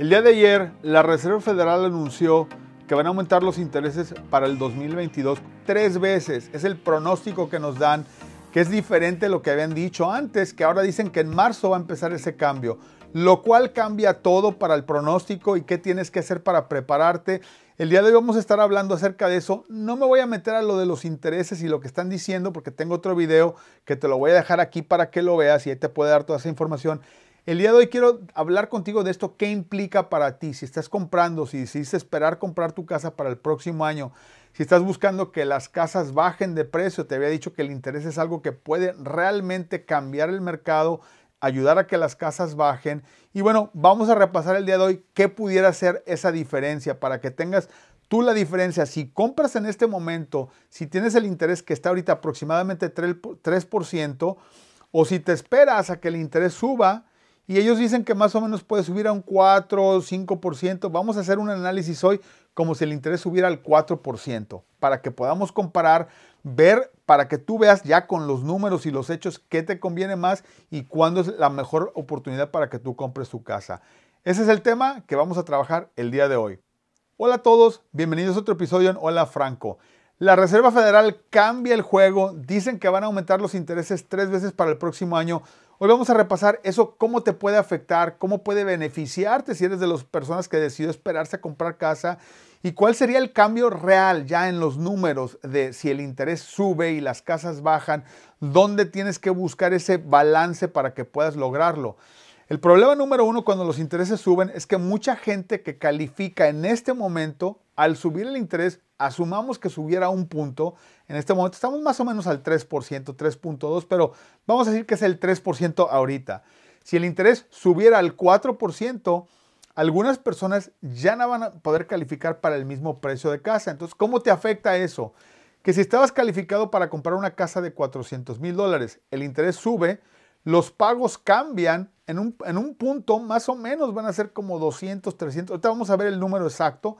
El día de ayer, la Reserva Federal anunció que van a aumentar los intereses para el 2022 tres veces. Es el pronóstico que nos dan, que es diferente a lo que habían dicho antes, que ahora dicen que en marzo va a empezar ese cambio, lo cual cambia todo para el pronóstico y qué tienes que hacer para prepararte. El día de hoy vamos a estar hablando acerca de eso. No me voy a meter a lo de los intereses y lo que están diciendo porque tengo otro video que te lo voy a dejar aquí para que lo veas y ahí te puede dar toda esa información. El día de hoy quiero hablar contigo de esto, qué implica para ti, si estás comprando, si decidiste esperar comprar tu casa para el próximo año, si estás buscando que las casas bajen de precio, te había dicho que el interés es algo que puede realmente cambiar el mercado, ayudar a que las casas bajen. Y bueno, vamos a repasar el día de hoy qué pudiera ser esa diferencia para que tengas tú la diferencia. Si compras en este momento, si tienes el interés que está ahorita aproximadamente 3%, 3% o si te esperas a que el interés suba, y ellos dicen que más o menos puede subir a un 4 o 5%. Vamos a hacer un análisis hoy como si el interés subiera al 4%, para que podamos comparar, ver, para que tú veas ya con los números y los hechos qué te conviene más y cuándo es la mejor oportunidad para que tú compres tu casa. Ese es el tema que vamos a trabajar el día de hoy. Hola a todos, bienvenidos a otro episodio en Hola Franco. La Reserva Federal cambia el juego, dicen que van a aumentar los intereses tres veces para el próximo año Hoy vamos a repasar eso, cómo te puede afectar, cómo puede beneficiarte si eres de las personas que decidió esperarse a comprar casa y cuál sería el cambio real ya en los números de si el interés sube y las casas bajan, dónde tienes que buscar ese balance para que puedas lograrlo. El problema número uno cuando los intereses suben es que mucha gente que califica en este momento al subir el interés, asumamos que subiera un punto, en este momento estamos más o menos al 3%, 3.2, pero vamos a decir que es el 3% ahorita. Si el interés subiera al 4%, algunas personas ya no van a poder calificar para el mismo precio de casa. Entonces, ¿cómo te afecta eso? Que si estabas calificado para comprar una casa de 400 mil dólares, el interés sube, los pagos cambian, en un, punto más o menos van a ser como 200, 300, ahorita vamos a ver el número exacto,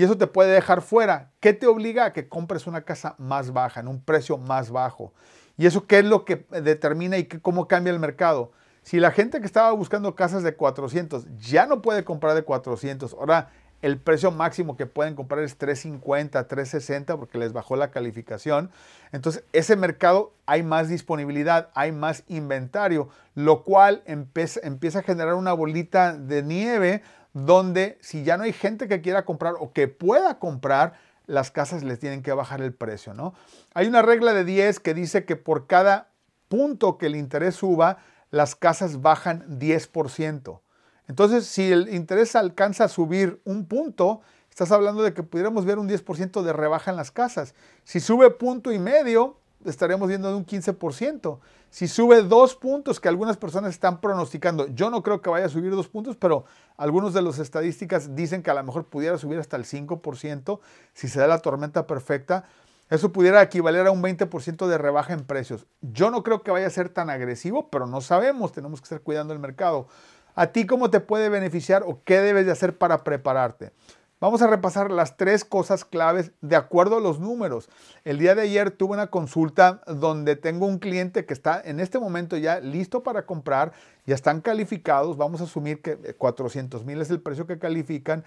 y eso te puede dejar fuera. ¿Qué te obliga a que compres una casa más baja, en un precio más bajo? ¿Y eso qué es lo que determina y cómo cambia el mercado? Si la gente que estaba buscando casas de 400 ya no puede comprar de 400, ahora el precio máximo que pueden comprar es 350, 360 porque les bajó la calificación. Entonces, ese mercado hay más disponibilidad, hay más inventario, lo cual empieza a generar una bolita de nieve donde si ya no hay gente que quiera comprar o que pueda comprar, las casas les tienen que bajar el precio, ¿no? Hay una regla de 10 que dice que por cada punto que el interés suba, las casas bajan 10%. Entonces, si el interés alcanza a subir un punto, estás hablando de que pudiéramos ver un 10% de rebaja en las casas. Si sube punto y medio, estaremos viendo de un 15%. Si sube dos puntos, que algunas personas están pronosticando, yo no creo que vaya a subir dos puntos, pero algunos de los estadísticas dicen que a lo mejor pudiera subir hasta el 5% si se da la tormenta perfecta. Eso pudiera equivaler a un 20% de rebaja en precios. Yo no creo que vaya a ser tan agresivo, pero no sabemos, tenemos que estar cuidando el mercado. ¿A ti cómo te puede beneficiar o qué debes de hacer para prepararte? Vamos a repasar las tres cosas claves de acuerdo a los números. El día de ayer tuve una consulta donde tengo un cliente que está en este momento ya listo para comprar, ya están calificados, vamos a asumir que 400 eh, mil es el precio que califican.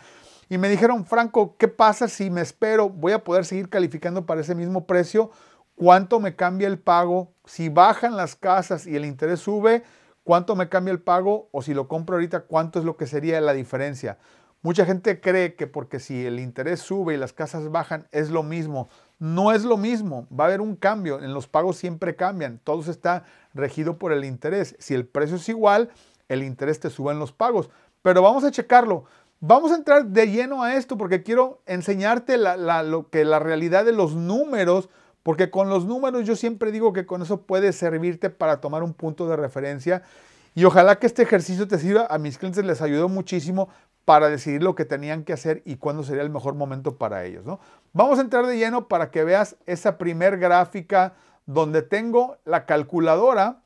Y me dijeron, Franco, ¿qué pasa si me espero? ¿Voy a poder seguir calificando para ese mismo precio? ¿Cuánto me cambia el pago? Si bajan las casas y el interés sube, ¿cuánto me cambia el pago? O si lo compro ahorita, ¿cuánto es lo que sería la diferencia? Mucha gente cree que porque si el interés sube y las casas bajan es lo mismo. No es lo mismo, va a haber un cambio, en los pagos siempre cambian, todo está regido por el interés. Si el precio es igual, el interés te sube en los pagos. Pero vamos a checarlo. Vamos a entrar de lleno a esto porque quiero enseñarte la, lo que la realidad de los números, porque con los números yo siempre digo que con eso puede servirte para tomar un punto de referencia y ojalá que este ejercicio te sirva. A mis clientes les ayudó muchísimo para decidir lo que tenían que hacer y cuándo sería el mejor momento para ellos. ¿no? Vamos a entrar de lleno para que veas esa primer gráfica donde tengo la calculadora.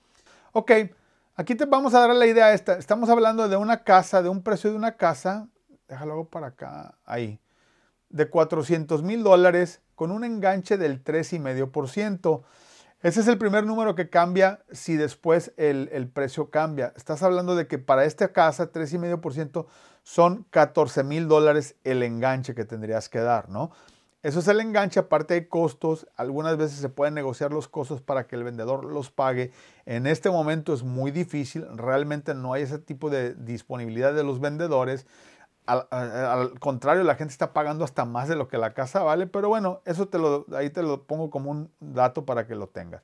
Ok, aquí te vamos a dar la idea esta. Estamos hablando de una casa, de un precio de una casa. Déjalo para acá, ahí. De 400 mil dólares con un enganche del 3,5%. Ese es el primer número que cambia si después el, el precio cambia. Estás hablando de que para esta casa, 3,5%, son 14 mil dólares el enganche que tendrías que dar, ¿no? Eso es el enganche, aparte de costos, algunas veces se pueden negociar los costos para que el vendedor los pague. En este momento es muy difícil, realmente no hay ese tipo de disponibilidad de los vendedores. Al, contrario, la gente está pagando hasta más de lo que la casa vale, pero bueno, eso ahí te lo pongo como un dato para que lo tengas.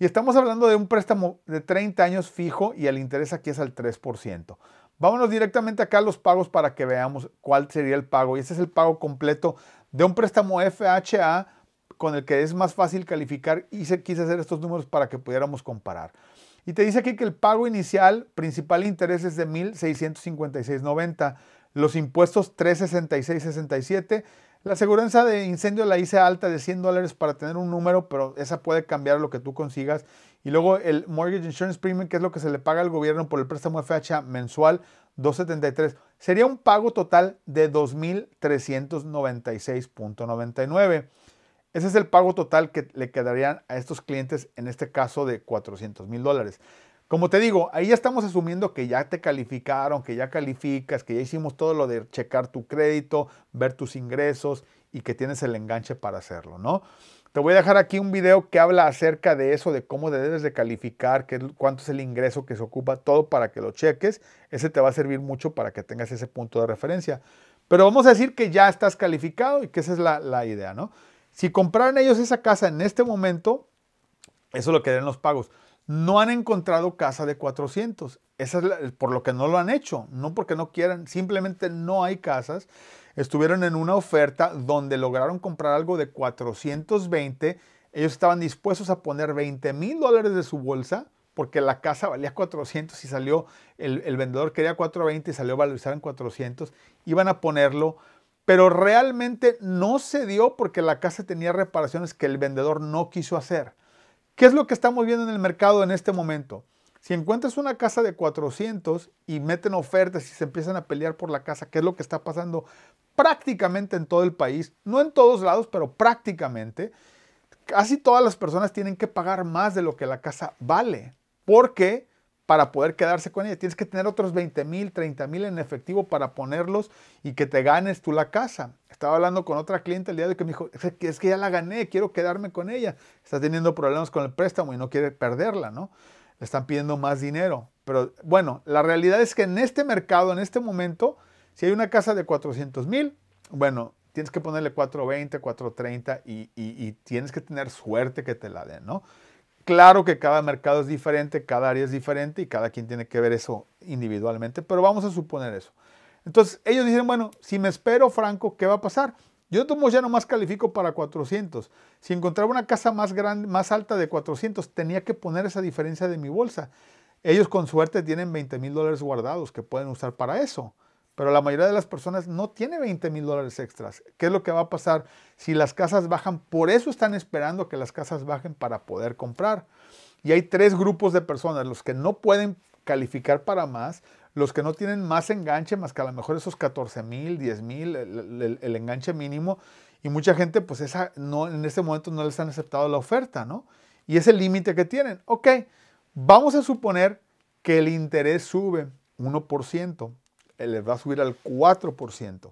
Y estamos hablando de un préstamo de 30 años fijo y el interés aquí es al 3%. Vámonos directamente acá a los pagos para que veamos cuál sería el pago. Y este es el pago completo de un préstamo FHA con el que es más fácil calificar y se quise hacer estos números para que pudiéramos comparar. Y te dice aquí que el pago inicial, principal interés es de 1.656.90, los impuestos 366.67 la aseguranza de incendio la hice alta de 100 dólares para tener un número, pero esa puede cambiar lo que tú consigas. Y luego el Mortgage Insurance Premium, que es lo que se le paga al gobierno por el préstamo FHA mensual, 273. Sería un pago total de 2.396.99. Ese es el pago total que le quedarían a estos clientes en este caso de 400 mil dólares. Como te digo, ahí ya estamos asumiendo que ya te calificaron, que ya calificas, que ya hicimos todo lo de checar tu crédito, ver tus ingresos y que tienes el enganche para hacerlo, ¿no? Te voy a dejar aquí un video que habla acerca de eso, de cómo debes de calificar, qué, cuánto es el ingreso que se ocupa, todo para que lo cheques. Ese te va a servir mucho para que tengas ese punto de referencia. Pero vamos a decir que ya estás calificado y que esa es la, idea, ¿no? Si compraran ellos esa casa en este momento, eso es lo que den los pagos no han encontrado casa de 400. Esa es por lo que no lo han hecho, no porque no quieran, simplemente no hay casas. Estuvieron en una oferta donde lograron comprar algo de 420. Ellos estaban dispuestos a poner 20 mil dólares de su bolsa porque la casa valía 400 y salió, el, vendedor quería 420 y salió valorizar en 400. Iban a ponerlo, pero realmente no se dio porque la casa tenía reparaciones que el vendedor no quiso hacer. ¿Qué es lo que estamos viendo en el mercado en este momento? Si encuentras una casa de 400 y meten ofertas y se empiezan a pelear por la casa, ¿qué es lo que está pasando prácticamente en todo el país? No en todos lados, pero prácticamente. Casi todas las personas tienen que pagar más de lo que la casa vale, porque para poder quedarse con ella. Tienes que tener otros 20 mil, 30 mil en efectivo para ponerlos y que te ganes tú la casa. Estaba hablando con otra cliente el día de que me dijo, es que ya la gané, quiero quedarme con ella. Está teniendo problemas con el préstamo y no quiere perderla, ¿no? Le están pidiendo más dinero. Pero bueno, la realidad es que en este mercado, en este momento, si hay una casa de 400 mil, bueno, tienes que ponerle 420, 430 y, y tienes que tener suerte que te la den, ¿no? Claro que cada mercado es diferente, cada área es diferente y cada quien tiene que ver eso individualmente, pero vamos a suponer eso. Entonces ellos dicen, bueno, si me espero, Franco, ¿qué va a pasar? Yo tomo ya nomás califico para 400. Si encontraba una casa más, grande, más alta de 400, tenía que poner esa diferencia de mi bolsa. Ellos con suerte tienen 20 mil dólares guardados que pueden usar para eso pero la mayoría de las personas no tiene 20 mil dólares extras. ¿Qué es lo que va a pasar si las casas bajan? Por eso están esperando que las casas bajen para poder comprar. Y hay tres grupos de personas, los que no pueden calificar para más, los que no tienen más enganche, más que a lo mejor esos 14 mil, 10 mil, el, enganche mínimo. Y mucha gente, pues esa, no, en este momento no les han aceptado la oferta, ¿no? Y es el límite que tienen. Ok, vamos a suponer que el interés sube 1%. Eh, les va a subir al 4%.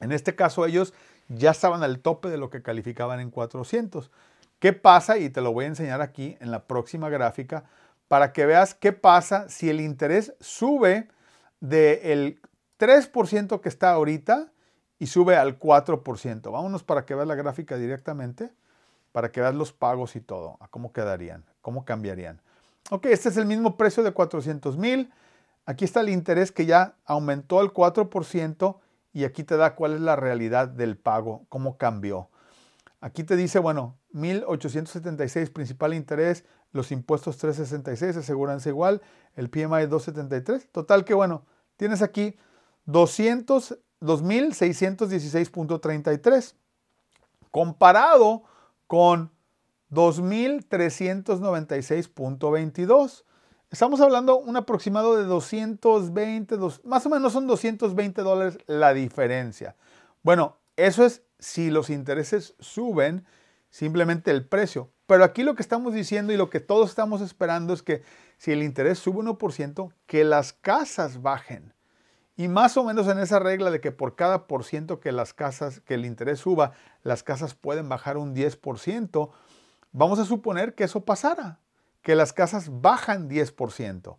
En este caso ellos ya estaban al tope de lo que calificaban en 400. ¿Qué pasa? Y te lo voy a enseñar aquí en la próxima gráfica para que veas qué pasa si el interés sube del 3% que está ahorita y sube al 4%. Vámonos para que veas la gráfica directamente, para que veas los pagos y todo, a cómo quedarían, cómo cambiarían. Ok, este es el mismo precio de 400 mil. Aquí está el interés que ya aumentó al 4% y aquí te da cuál es la realidad del pago, cómo cambió. Aquí te dice, bueno, 1876 principal interés, los impuestos 366, aseguranza igual, el PMI 273. Total que bueno, tienes aquí 2616.33 comparado con 2396.22. Estamos hablando un aproximado de 220, más o menos son 220 dólares la diferencia. Bueno, eso es si los intereses suben, simplemente el precio. Pero aquí lo que estamos diciendo y lo que todos estamos esperando es que si el interés sube 1%, que las casas bajen. Y más o menos en esa regla de que por cada por ciento que las casas, que el interés suba, las casas pueden bajar un 10%, vamos a suponer que eso pasara que las casas bajan 10%.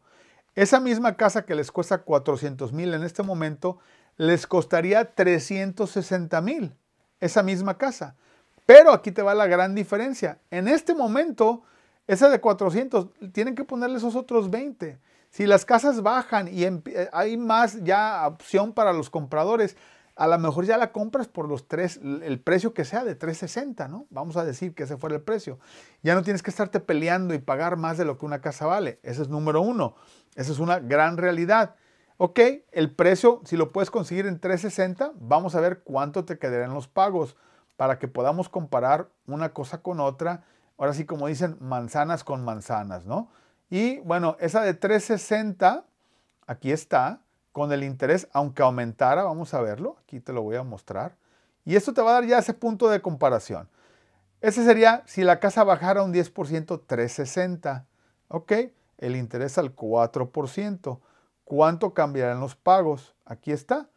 Esa misma casa que les cuesta 400 mil en este momento, les costaría 360 mil esa misma casa. Pero aquí te va la gran diferencia. En este momento, esa de 400, tienen que ponerle esos otros 20. Si las casas bajan y hay más ya opción para los compradores, a lo mejor ya la compras por los tres, el precio que sea de 360, ¿no? Vamos a decir que ese fuera el precio. Ya no tienes que estarte peleando y pagar más de lo que una casa vale. Ese es número uno. Esa es una gran realidad. Ok, el precio, si lo puedes conseguir en 360, vamos a ver cuánto te quedarán los pagos para que podamos comparar una cosa con otra. Ahora sí, como dicen, manzanas con manzanas, ¿no? Y bueno, esa de 360, aquí está, con el interés, aunque aumentara, vamos a verlo, aquí te lo voy a mostrar. Y esto te va a dar ya ese punto de comparación. Ese sería si la casa bajara un 10%, 360. ¿Ok? El interés al 4%. ¿Cuánto cambiarán los pagos? Aquí está.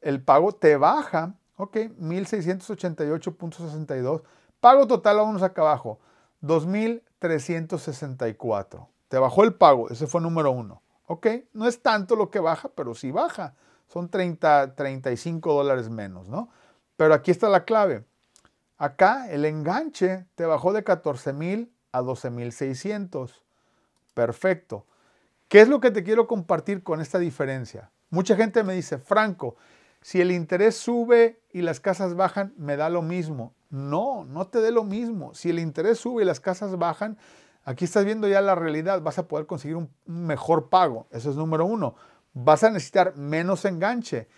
El pago te baja, ¿ok? 1688.62. Pago total, vamos acá abajo, 2364. Te bajó el pago, ese fue número uno. Ok, no es tanto lo que baja, pero sí baja. Son 30, 35 dólares menos, ¿no? Pero aquí está la clave. Acá el enganche te bajó de 14,000 a 12 mil 600. Perfecto. ¿Qué es lo que te quiero compartir con esta diferencia? Mucha gente me dice, Franco, si el interés sube y las casas bajan, me da lo mismo. No, no te dé lo mismo. Si el interés sube y las casas bajan, Aquí estás viendo ya la realidad, vas a poder conseguir un mejor pago, eso es número uno. Vas a necesitar menos enganche.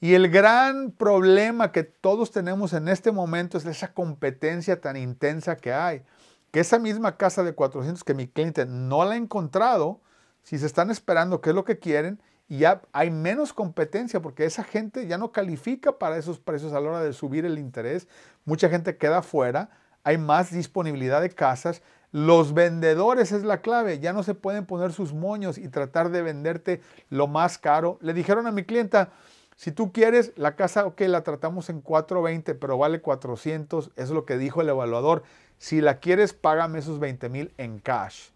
Y el gran problema que todos tenemos en este momento es esa competencia tan intensa que hay. Que esa misma casa de 400 que mi cliente no la ha encontrado, si se están esperando qué es lo que quieren, y ya hay menos competencia porque esa gente ya no califica para esos precios a la hora de subir el interés. Mucha gente queda fuera, hay más disponibilidad de casas. Los vendedores es la clave, ya no se pueden poner sus moños y tratar de venderte lo más caro. Le dijeron a mi clienta, si tú quieres, la casa, ok, la tratamos en 420, pero vale 400, es lo que dijo el evaluador. Si la quieres, págame esos 20 mil en cash.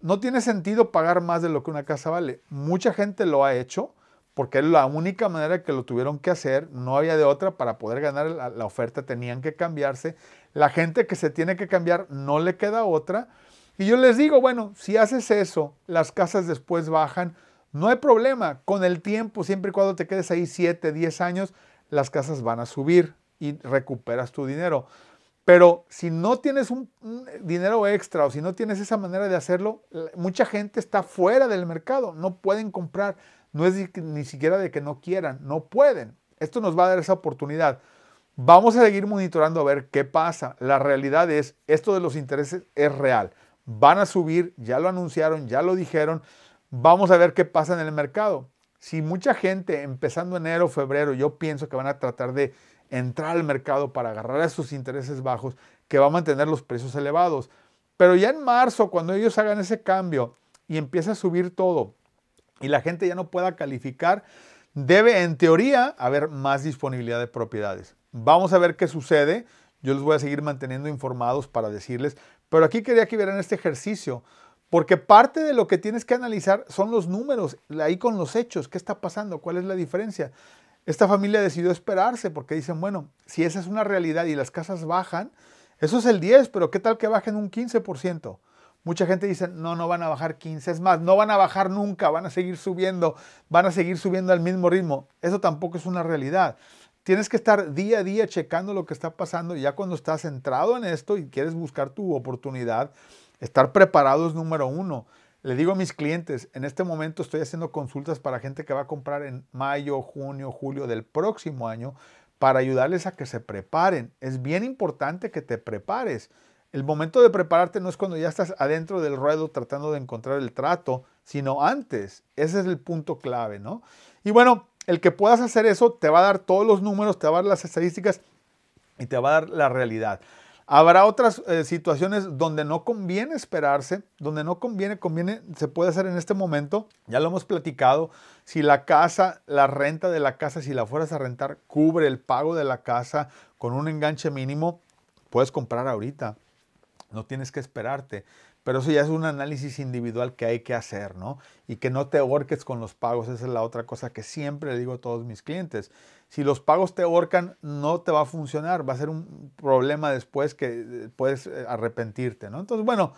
No tiene sentido pagar más de lo que una casa vale. Mucha gente lo ha hecho porque es la única manera que lo tuvieron que hacer, no había de otra para poder ganar la, oferta, tenían que cambiarse. La gente que se tiene que cambiar no le queda otra. Y yo les digo, bueno, si haces eso, las casas después bajan, no hay problema, con el tiempo, siempre y cuando te quedes ahí 7, 10 años, las casas van a subir y recuperas tu dinero. Pero si no tienes un, dinero extra o si no tienes esa manera de hacerlo, mucha gente está fuera del mercado, no pueden comprar, no es ni siquiera de que no quieran, no pueden. Esto nos va a dar esa oportunidad. Vamos a seguir monitorando a ver qué pasa. La realidad es, esto de los intereses es real. Van a subir, ya lo anunciaron, ya lo dijeron. Vamos a ver qué pasa en el mercado. Si mucha gente empezando enero, febrero, yo pienso que van a tratar de entrar al mercado para agarrar a sus intereses bajos, que va a mantener los precios elevados. Pero ya en marzo, cuando ellos hagan ese cambio y empieza a subir todo, y la gente ya no pueda calificar, debe en teoría haber más disponibilidad de propiedades. Vamos a ver qué sucede. Yo les voy a seguir manteniendo informados para decirles, pero aquí quería que vieran este ejercicio, porque parte de lo que tienes que analizar son los números, ahí con los hechos, qué está pasando, cuál es la diferencia. Esta familia decidió esperarse porque dicen, bueno, si esa es una realidad y las casas bajan, eso es el 10, pero ¿qué tal que bajen un 15%? Mucha gente dice, no, no van a bajar 15, es más, no van a bajar nunca, van a seguir subiendo, van a seguir subiendo al mismo ritmo. Eso tampoco es una realidad. Tienes que estar día a día checando lo que está pasando. Ya cuando estás centrado en esto y quieres buscar tu oportunidad, estar preparado es número uno. Le digo a mis clientes, en este momento estoy haciendo consultas para gente que va a comprar en mayo, junio, julio del próximo año para ayudarles a que se preparen. Es bien importante que te prepares. El momento de prepararte no es cuando ya estás adentro del ruedo tratando de encontrar el trato, sino antes. Ese es el punto clave, ¿no? Y bueno, el que puedas hacer eso te va a dar todos los números, te va a dar las estadísticas y te va a dar la realidad. Habrá otras eh, situaciones donde no conviene esperarse, donde no conviene, conviene, se puede hacer en este momento, ya lo hemos platicado, si la casa, la renta de la casa, si la fueras a rentar, cubre el pago de la casa con un enganche mínimo, puedes comprar ahorita. No tienes que esperarte. Pero eso ya es un análisis individual que hay que hacer, ¿no? Y que no te ahorques con los pagos. Esa es la otra cosa que siempre le digo a todos mis clientes. Si los pagos te ahorcan, no te va a funcionar. Va a ser un problema después que eh, puedes eh, arrepentirte, ¿no? Entonces, bueno,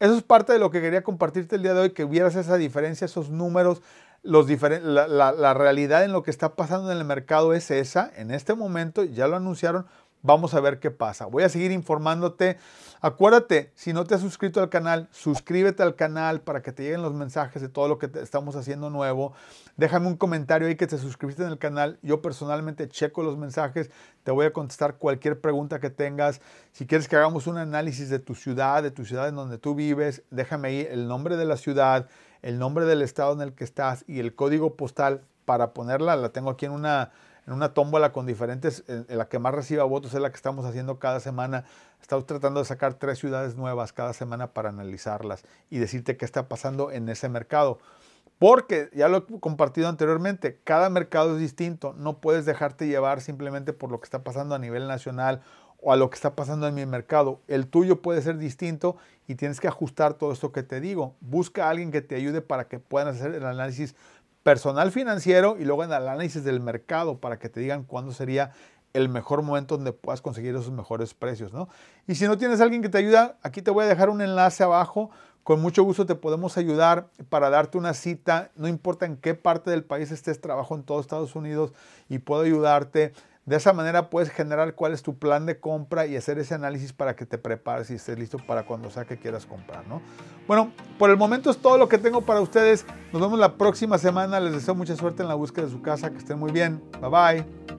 eso es parte de lo que quería compartirte el día de hoy, que vieras esa diferencia, esos números. Los la realidad en lo que está pasando en el mercado es esa. En este momento, ya lo anunciaron, Vamos a ver qué pasa. Voy a seguir informándote. Acuérdate, si no te has suscrito al canal, suscríbete al canal para que te lleguen los mensajes de todo lo que estamos haciendo nuevo. Déjame un comentario ahí que te suscribiste en el canal. Yo personalmente checo los mensajes, te voy a contestar cualquier pregunta que tengas. Si quieres que hagamos un análisis de tu ciudad, de tu ciudad en donde tú vives, déjame ahí el nombre de la ciudad, el nombre del estado en el que estás y el código postal para ponerla. La tengo aquí en una en una tómbola con diferentes, en eh, la que más reciba votos es la que estamos haciendo cada semana. Estamos tratando de sacar tres ciudades nuevas cada semana para analizarlas y decirte qué está pasando en ese mercado. Porque, ya lo he compartido anteriormente, cada mercado es distinto. No puedes dejarte llevar simplemente por lo que está pasando a nivel nacional o a lo que está pasando en mi mercado. El tuyo puede ser distinto y tienes que ajustar todo esto que te digo. Busca a alguien que te ayude para que puedan hacer el análisis personal financiero y luego en el análisis del mercado para que te digan cuándo sería el mejor momento donde puedas conseguir esos mejores precios, Y si no tienes alguien que te ayuda, aquí te voy a dejar un enlace abajo. Con mucho gusto te podemos ayudar para darte una cita, no importa en qué parte del país estés, trabajo en todos Estados Unidos y puedo ayudarte de esa manera puedes generar cuál es tu plan de compra y hacer ese análisis para que te prepares y estés listo para cuando sea que quieras comprar, ¿no? Bueno, por el momento es todo lo que tengo para ustedes. Nos vemos la próxima semana. Les deseo mucha suerte en la búsqueda de su casa. Que estén muy bien. Bye bye.